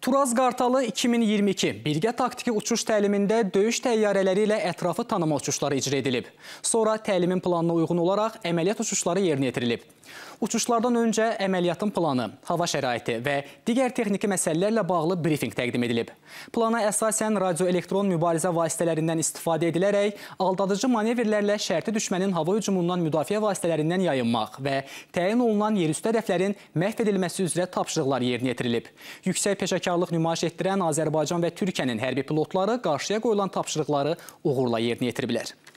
Turaz Qartalı 2022 birgə taktiki uçuş təlimində döyüş təyyarələri ilə ətrafı tanıma uçuşları icra edilib. Sonra təlimin planına uyğun olaraq əməliyyat uçuşları yerinə yetirilib. Uçuşlardan öncə əməliyyatın planı, hava şəraiti və digər texniki məsələlərlə bağlı brifinq təqdim edilib. Plana əsasən radioelektron mübarizə vasitələrindən istifadə edilərək aldadıcı manevrlərlə şərti düşmənin hava hücumundan müdafiə vasitələrindən yayınmaq və təyin olunan yerüstü hədəflərin məhv edilməsi üzrə tapşırıqlar yerinə yetirilib. Yüksək peşəkarlıq nümayiş etdirən Azərbaycan və Türkiyənin hərbi pilotları qarşıya qoyulan tapşırıqları uğurla yerinə yetiriblər.